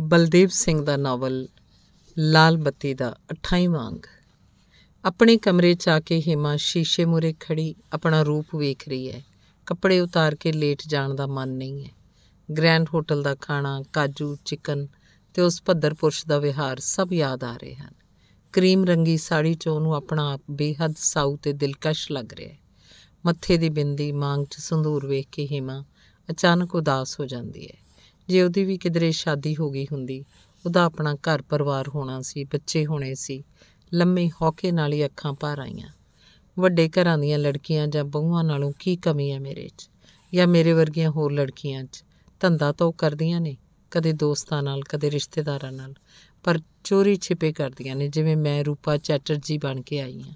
ਬਲਦੇਵ ਸਿੰਘ ਦਾ ਨਾਵਲ ਲਾਲ ਬੱਤੀ ਦਾ 28ਵਾਂ ਅੰਗ ਆਪਣੇ ਕਮਰੇ 'ਚ ਆ ਕੇ ਹਿਮਾ ਸ਼ੀਸ਼ੇ ਮੂਰੇ ਖੜੀ ਆਪਣਾ ਰੂਪ ਵੇਖ ਰਹੀ ਹੈ ਕੱਪੜੇ ਉਤਾਰ ਕੇ ਲੇਟ ਜਾਣ ਦਾ ਮਨ ਨਹੀਂ ਹੈ ਗ੍ਰੈਂਡ ਹੋਟਲ ਦਾ ਖਾਣਾ ਕਾਜੂ ਚਿਕਨ ਤੇ ਉਸ ਭੱਦਰ ਪੁਰਸ਼ ਦਾ ਵਿਹਾਰ ਸਭ ਯਾਦ ਆ ਰਹੇ ਹਨ ਕਰੀਮ ਰੰਗੀ ਸਾੜੀ 'ਚ ਉਹਨੂੰ ਆਪਣਾ ਆਪ ਬੇਹੱਦ ਸਾਊ ਤੇ ਦਿਲਕਸ਼ ਲੱਗ ਰਿਹਾ ਹੈ ਮੱਥੇ ਦੀ ਬਿੰਦੀ ਮਾਂਗ 'ਚ ਸੰਧੂਰ ਵੇਖ ਕੇ ਹਿਮਾ ਅਚਾਨਕ ਉਦਾਸ ਹੋ ਜਾਂਦੀ ਹੈ ਜੇ ਉਹਦੀ ਵੀ ਕਿਧਰੇ ਸ਼ਾਦੀ ਹੋ ਗਈ ਹੁੰਦੀ ਉਹਦਾ ਆਪਣਾ ਘਰ ਪਰਿਵਾਰ ਹੋਣਾ ਸੀ ਬੱਚੇ ਹੋਣੇ ਸੀ ਲੰਮੇ ਹੌਕੇ ਨਾਲ ਹੀ ਅੱਖਾਂ ਭਰ ਆਈਆਂ ਵੱਡੇ ਘਰਾਂ ਦੀਆਂ ਲੜਕੀਆਂ ਜਾਂ ਬਹੂਆਂ ਨਾਲੋਂ ਕੀ ਕਮੀ ਹੈ ਮੇਰੇ 'ਚ ਜਾਂ ਮੇਰੇ ਵਰਗੀਆਂ ਹੋਰ ਲੜਕੀਆਂ 'ਚ ਧੰਦਾ ਤਾਂ ਉਹ ਕਰਦੀਆਂ ਨੇ ਕਦੇ ਦੋਸਤਾਂ ਨਾਲ ਕਦੇ ਰਿਸ਼ਤੇਦਾਰਾਂ ਨਾਲ ਪਰ ਚੋਰੀ ਛਿਪੇ ਕਰਦੀਆਂ ਨੇ ਜਿਵੇਂ ਮੈਂ ਰੂਪਾ ਚੈਟਰਜੀ ਬਣ ਕੇ ਆਈ ਹਾਂ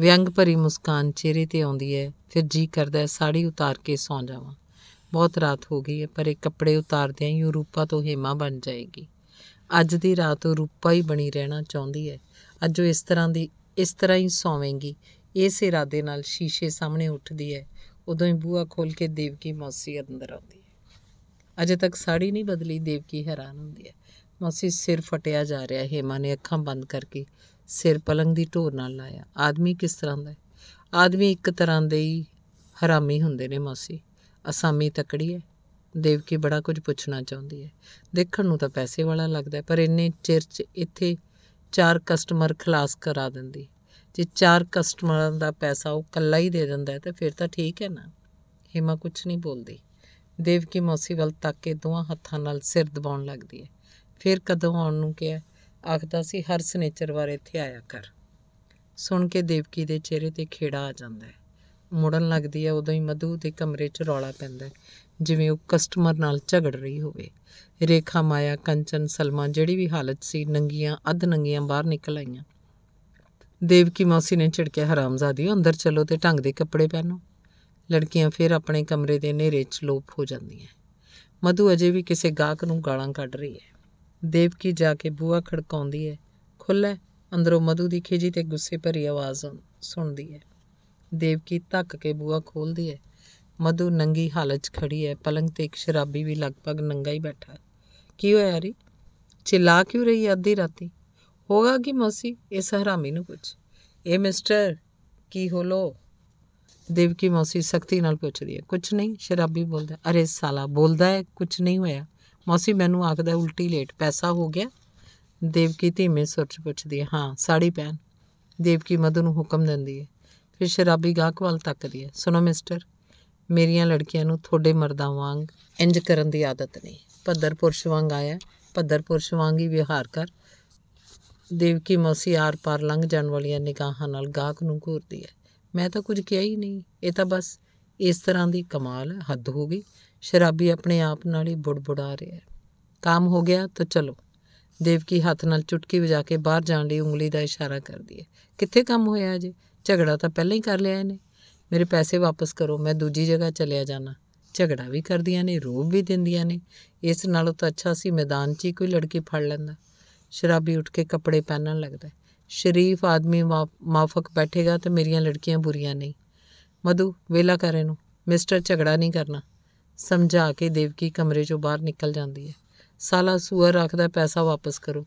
ਵਿਅੰਗ ਭਰੀ ਮੁਸਕਾਨ ਚਿਹਰੇ ਤੇ ਆਉਂਦੀ ਹੈ ਫਿਰ ਜੀ ਕਰਦਾ ਸਾੜੀ ਉਤਾਰ ਕੇ ਸੌਂ ਜਾਵਾਂ ਬਹੁਤ ਰਾਤ ਹੋ ਗਈ ਹੈ ਪਰ ਇਹ ਕੱਪੜੇ ਉਤਾਰਦਿਆਂ ਹੀ ਉਹ ਰੂਪਾ ਤੋਂ ਹੇਮਾ ਬਣ ਜਾਏਗੀ ਅੱਜ ਦੀ ਰਾਤ ਉਹ ਰੂਪਾ ਹੀ ਬਣੀ ਰਹਿਣਾ ਚਾਹੁੰਦੀ ਹੈ ਅੱਜ ਉਹ ਇਸ ਤਰ੍ਹਾਂ ਦੀ ਇਸ ਤਰ੍ਹਾਂ ਹੀ ਸੌਵੇਂਗੀ ਇਸ ਇਰਾਦੇ ਨਾਲ ਸ਼ੀਸ਼ੇ ਸਾਹਮਣੇ ਉੱਠਦੀ ਹੈ ਉਦੋਂ ਹੀ ਬੂਹਾ ਖੋਲ ਕੇ ਦੇਵਕੀ ਮੌਸੀ ਅੰਦਰ ਆਉਂਦੀ ਹੈ ਅਜੇ ਤੱਕ ਸਾੜੀ ਨਹੀਂ ਬਦਲੀ ਦੇਵਕੀ ਹੈਰਾਨ ਹੁੰਦੀ ਹੈ ਮੌਸੀ ਸਿਰ ਫਟਿਆ ਜਾ ਰਿਹਾ ਹੈ ਹੇਮਾ ਨੇ ਅੱਖਾਂ ਬੰਦ ਕਰਕੇ ਸਿਰ ਪਲੰਗ ਦੀ ਢੋਰ ਨਾਲ ਲਾਇਆ ਆਦਮੀ ਕਿਸ ਤਰ੍ਹਾਂ ਦਾ ਹੈ ਆਦਮੀ ਇੱਕ ਤਰ੍ਹਾਂ ਦੇ ਹੀ ਹਰਾਮੀ ਹੁੰਦੇ ਨੇ ਮੌਸੀ ਅਸਾਮੀ ਤਕੜੀ ਹੈ ਦੇਵਕੀ ਬੜਾ ਕੁਝ ਪੁੱਛਣਾ ਚਾਹੁੰਦੀ ਹੈ ਦੇਖਣ ਨੂੰ ਤਾਂ ਪੈਸੇ ਵਾਲਾ ਲੱਗਦਾ ਪਰ ਇੰਨੇ ਚਿਰ 'ਚ ਇੱਥੇ ਚਾਰ ਕਸਟਮਰ ਖਲਾਸ ਕਰਾ ਦਿੰਦੀ ਜੇ ਚਾਰ ਕਸਟਮਰਾਂ ਦਾ ਪੈਸਾ ਉਹ ਕੱਲਾ ਹੀ ਦੇ ਦਿੰਦਾ ਤਾਂ ਫਿਰ ਤਾਂ ਠੀਕ ਹੈ ਨਾ ਹਿਮਾ ਕੁਝ ਨਹੀਂ ਬੋਲਦੀ ਦੇਵਕੀ ਮੌਸੀ ਵੱਲ ਤੱਕ ਕੇ ਦੋਹਾਂ ਹੱਥਾਂ ਨਾਲ ਸਿਰ ਦਬਾਉਣ ਲੱਗਦੀ ਹੈ ਫਿਰ ਕਦੋਂ ਆਉਣ ਨੂੰ ਕਿਹਾ ਆਖਦਾ ਸੀ ਹਰ ਸਨੇਚਰ ਵਾਰ ਇੱਥੇ ਆਇਆ ਕਰ ਸੁਣ ਕੇ ਦੇਵਕੀ ਦੇ ਚਿਹਰੇ ਤੇ ਖੇੜਾ ਆ ਜਾਂਦਾ ਹੈ ਮੁੜਨ ਲੱਗਦੀ ਹੈ ਉਦੋਂ ਹੀ ਮਧੂ ਦੇ ਕਮਰੇ 'ਚ ਰੌਲਾ ਪੈਂਦਾ ਹੈ ਜਿਵੇਂ ਉਹ ਕਸਟਮਰ ਨਾਲ ਝਗੜ ਰਹੀ ਹੋਵੇ ਰੇਖਾ ਮਾਇਆ ਕੰਚਨ ਸਲਮਾ ਜਿਹੜੀ ਵੀ ਹਾਲਤ ਸੀ ਨੰਗੀਆਂ ਅੱਧ ਨੰਗੀਆਂ ਬਾਹਰ ਨਿਕਲ ਆਈਆਂ ਦੇਵਕੀ ਮੌਸੀ ਨੇ ਝਿੜਕਿਆ ਹਰਾਮਜ਼ਾਦੀ ਅੰਦਰ ਚਲੋ ਤੇ ਢੰਗ ਦੇ ਕੱਪੜੇ ਪਹਿਨੋ ਲੜਕੀਆਂ ਫਿਰ ਆਪਣੇ ਕਮਰੇ ਦੇ ਹਨੇਰੇ 'ਚ ਲੋਪ ਹੋ ਜਾਂਦੀਆਂ ਮਧੂ ਅਜੇ ਵੀ ਕਿਸੇ ਗਾਹਕ ਨੂੰ ਗਾਲਾਂ ਕੱਢ ਰਹੀ ਹੈ ਦੇਵਕੀ ਜਾ ਕੇ ਬੂਆ ਖੜਕਾਉਂਦੀ ਹੈ ਖੁੱਲ੍ਹਾ ਅੰਦਰੋਂ ਮਧੂ ਦੀ ਖਿਜੀ ਤੇ ਗੁੱਸੇ ਭਰੀ ਆਵਾਜ਼ ਸੁਣਦੀ ਹੈ ਦੇਵਕੀ ਧੱਕ ਕੇ ਬੂਹਾ ਖੋਲਦੀ ਹੈ ਮਧੂ ਨੰਗੀ ਹਾਲਤ 'ਚ ਖੜੀ ਹੈ ਪਲੰਗ ਤੇ ਇੱਕ ਸ਼ਰਾਬੀ ਵੀ ਲਗਭਗ ਨੰਗਾ ਹੀ ਬੈਠਾ ਹੈ ਕੀ ਹੋਇਆ ਰੀ ਚਿਲਾ ਕਿਉਂ ਰਹੀ ਅੱਧੀ ਰਾਤੀ ਹੋਗਾ ਕਿ ਮੌਸੀ ਇਸ ਹਰਾਮੀ ਨੂੰ ਪੁੱਛ ਇਹ ਮਿਸਟਰ ਕੀ ਹੋਲੋ ਦੇਵਕੀ ਮੌਸੀ ਸਖਤੀ ਨਾਲ ਪੁੱਛਦੀ ਹੈ ਕੁਝ ਨਹੀਂ ਸ਼ਰਾਬੀ ਬੋਲਦਾ ਅਰੇ ਸਾਲਾ ਬੋਲਦਾ ਹੈ ਕੁਝ ਨਹੀਂ ਹੋਇਆ ਮੌਸੀ ਮੈਨੂੰ ਆਖਦਾ ਉਲਟੀ ਲੇਟ ਪੈਸਾ ਹੋ ਗਿਆ ਦੇਵਕੀ ਧੀਮੇ ਸੁਰ ਚ ਪੁੱਛਦੀ ਹੈ ਹਾਂ ਸਾੜੀ ਪਹਿਨ ਦੇਵਕੀ ਮਧੂ ਨੂੰ ਹੁਕਮ ਦਿੰਦੀ ਹੈ ਫਿਰ ਸ਼ਰਾਬੀ ਗਾਹਕ ਵੱਲ ਤੱਕਦੀ ਹੈ ਸੁਣੋ ਮਿਸਟਰ ਮੇਰੀਆਂ ਲੜਕੀਆਂ ਨੂੰ ਤੁਹਾਡੇ ਮਰਦਾਂ ਵਾਂਗ ਇੰਜ ਕਰਨ ਦੀ ਆਦਤ ਨਹੀਂ ਭੱਦਰ ਪੁਰਸ਼ ਵਾਂਗ ਆਇਆ ਭੱਦਰ ਪੁਰਸ਼ ਵਾਂਗ ਹੀ ਵਿਹਾਰ ਕਰ ਦੇਵਕੀ ਮੌਸੀ ਆਰ-ਪਾਰ ਲੰਘ ਜਾਣ ਵਾਲੀਆਂ ਨਿਗਾਹਾਂ ਨਾਲ ਗਾਹਕ ਨੂੰ ਘੂਰਦੀ ਹੈ ਮੈਂ ਤਾਂ ਕੁਝ ਕਿਹਾ ਹੀ ਨਹੀਂ ਇਹ ਤਾਂ ਬਸ ਇਸ ਤਰ੍ਹਾਂ ਦੀ ਕਮਾਲ ਹੱਦ ਹੋ ਗਈ ਸ਼ਰਾਬੀ ਆਪਣੇ ਆਪ ਨਾਲ ਹੀ ਬੁੜਬੁੜਾ ਰਿਹਾ ਹੈ ਕੰਮ ਹੋ ਗਿਆ ਤਾਂ ਚਲੋ ਦੇਵਕੀ ਹੱਥ ਨਾਲ ਚੁਟਕੀ ਵਜਾ ਕੇ ਬਾਹਰ ਜਾਣ ਲਈ ਉਂਗਲੀ ਦਾ ਇਸ਼ਾਰਾ ਕਰਦੀ ਹੈ ਕਿੱਥੇ ਕੰਮ ਹੋਇਆ ਜੀ ਝਗੜਾ ਤਾਂ ਪਹਿਲਾਂ ਹੀ ਕਰ ਲਿਆ ਇਹਨੇ ਮੇਰੇ ਪੈਸੇ ਵਾਪਸ ਕਰੋ ਮੈਂ ਦੂਜੀ ਜਗ੍ਹਾ ਚਲਿਆ ਜਾਣਾ ਝਗੜਾ ਵੀ ਕਰਦੀਆਂ ਨੇ ਰੋਬ ਵੀ ਦਿੰਦੀਆਂ ਨੇ ਇਸ ਨਾਲੋਂ ਤਾਂ ਅੱਛਾ ਸੀ ਮੈਦਾਨ 'ਚ ਹੀ ਕੋਈ ਲੜਕੀ ਫੜ ਲੈਂਦਾ ਸ਼ਰਾਬੀ ਉੱਠ ਕੇ ਕੱਪੜੇ ਪਹਿਨਣ ਲੱਗਦਾ ਸ਼ਰੀਫ ਆਦਮੀ ਮਾਫਕ ਬੈਠੇਗਾ ਤੇ ਮੇਰੀਆਂ ਲੜਕੀਆਂ ਬੁਰੀਆਂ ਨਹੀਂ ਮਧੂ ਵੇਲਾ ਕਰ ਇਹਨੂੰ ਮਿਸਟਰ ਝਗੜਾ ਨਹੀਂ ਕਰਨਾ ਸਮਝਾ ਕੇ ਦੇਵਕੀ ਕਮਰੇ 'ਚੋਂ ਬਾਹਰ ਨਿਕਲ ਜਾਂਦੀ ਹੈ ਸਾਲਾ ਸੂਅਰ ਰੱਖਦਾ ਪੈਸਾ ਵਾਪਸ ਕਰੋ